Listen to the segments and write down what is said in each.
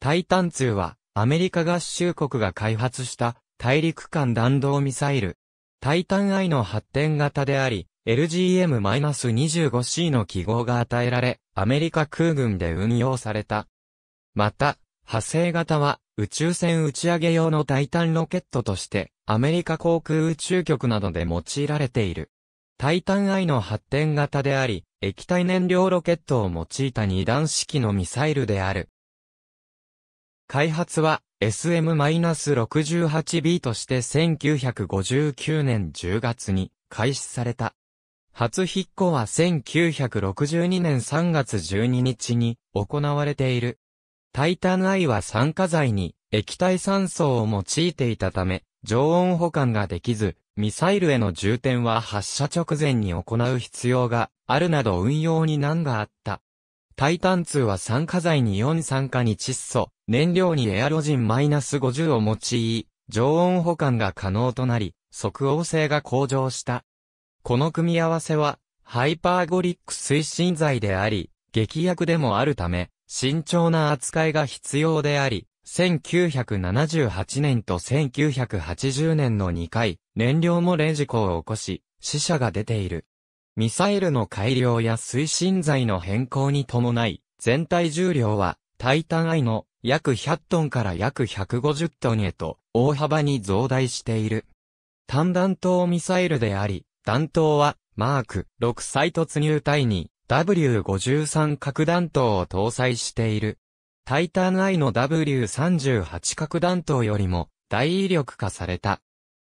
タイタン2は、アメリカ合衆国が開発した大陸間弾道ミサイル。タイタン I の発展型であり、LGM-25C の記号が与えられ、アメリカ空軍で運用された。また、派生型は、宇宙船打ち上げ用のタイタンロケットとして、アメリカ航空宇宙局などで用いられている。タイタン I の発展型であり、液体燃料ロケットを用いた二段式のミサイルである。開発は SM-68B として1959年10月に開始された。初引っ越は1962年3月12日に行われている。タイタン I は酸化剤に液体酸素を用いていたため、常温保管ができず、ミサイルへの充填は発射直前に行う必要があるなど運用に難があった。タイタン2は酸化剤に4酸化に窒素、燃料にエアロジンマイナス -50 を用い、常温保管が可能となり、即応性が向上した。この組み合わせは、ハイパーゴリック推進剤であり、劇薬でもあるため、慎重な扱いが必要であり、1978年と1980年の2回、燃料もれ事故を起こし、死者が出ている。ミサイルの改良や推進剤の変更に伴い、全体重量は、タイタンアイの約100トンから約150トンへと大幅に増大している。単弾頭ミサイルであり、弾頭はマーク6再突入隊に W53 核弾頭を搭載している。タイタンアイの W38 核弾頭よりも大威力化された。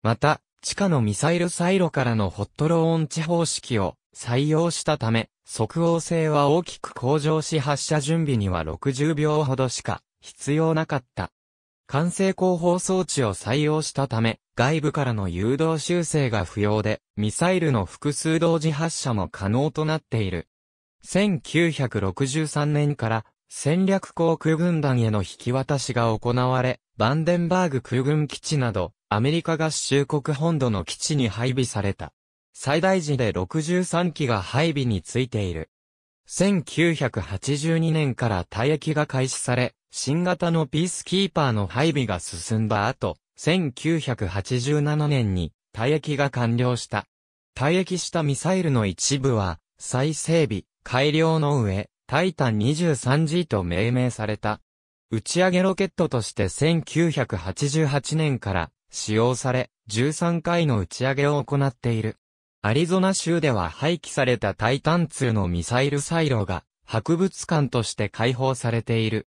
また、地下のミサイルサイロからのホットローンチ方式を採用したため、即応性は大きく向上し発射準備には60秒ほどしか必要なかった。完成後方装置を採用したため、外部からの誘導修正が不要で、ミサイルの複数同時発射も可能となっている。1963年から戦略航空軍団への引き渡しが行われ、バンデンバーグ空軍基地などアメリカ合衆国本土の基地に配備された。最大時で63機が配備についている。1982年から退役が開始され、新型のピースキーパーの配備が進んだ後、1987年に退役が完了した。退役したミサイルの一部は、再整備、改良の上、タイタン 23G と命名された。打ち上げロケットとして1988年から使用され、13回の打ち上げを行っている。アリゾナ州では廃棄されたタイタン2のミサイルサイロが、博物館として開放されている。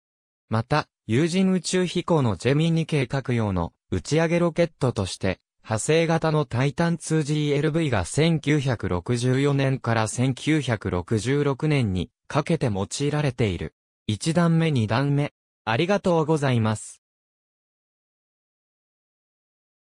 また、有人宇宙飛行のジェミニ計画用の打ち上げロケットとして、派生型のタイタン 2GLV が1964年から1966年にかけて用いられている。1段目2段目。ありがとうございます。